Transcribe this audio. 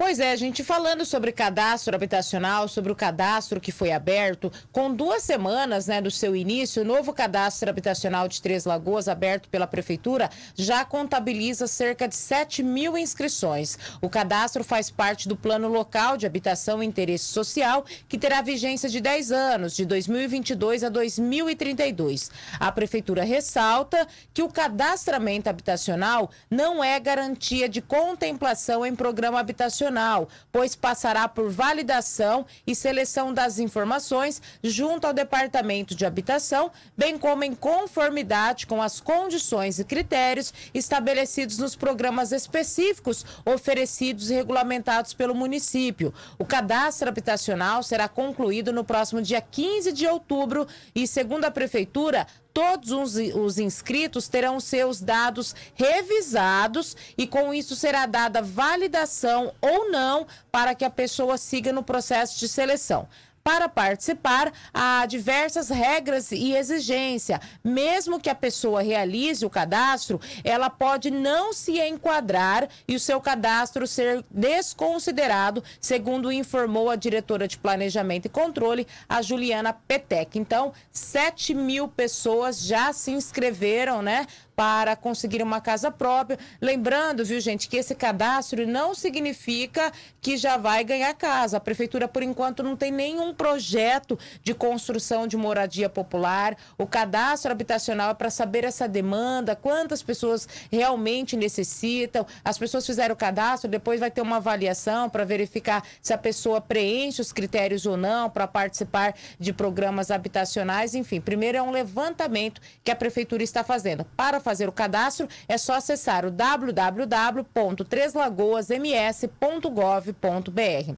Pois é, gente, falando sobre cadastro habitacional, sobre o cadastro que foi aberto, com duas semanas né, do seu início, o novo cadastro habitacional de Três Lagoas, aberto pela Prefeitura, já contabiliza cerca de 7 mil inscrições. O cadastro faz parte do Plano Local de Habitação e Interesse Social, que terá vigência de 10 anos, de 2022 a 2032. A Prefeitura ressalta que o cadastramento habitacional não é garantia de contemplação em programa habitacional Nacional, pois passará por validação e seleção das informações junto ao Departamento de Habitação, bem como em conformidade com as condições e critérios estabelecidos nos programas específicos oferecidos e regulamentados pelo município. O cadastro habitacional será concluído no próximo dia 15 de outubro e, segundo a Prefeitura, Todos os, os inscritos terão seus dados revisados e com isso será dada validação ou não para que a pessoa siga no processo de seleção para participar, há diversas regras e exigência. Mesmo que a pessoa realize o cadastro, ela pode não se enquadrar e o seu cadastro ser desconsiderado, segundo informou a diretora de Planejamento e Controle, a Juliana Petec. Então, 7 mil pessoas já se inscreveram, né? para conseguir uma casa própria. Lembrando, viu, gente, que esse cadastro não significa que já vai ganhar casa. A prefeitura, por enquanto, não tem nenhum projeto de construção de moradia popular. O cadastro habitacional é para saber essa demanda, quantas pessoas realmente necessitam. As pessoas fizeram o cadastro, depois vai ter uma avaliação para verificar se a pessoa preenche os critérios ou não para participar de programas habitacionais. Enfim, primeiro é um levantamento que a prefeitura está fazendo para fazer o cadastro, é só acessar o www.treslagoasms.gov.br.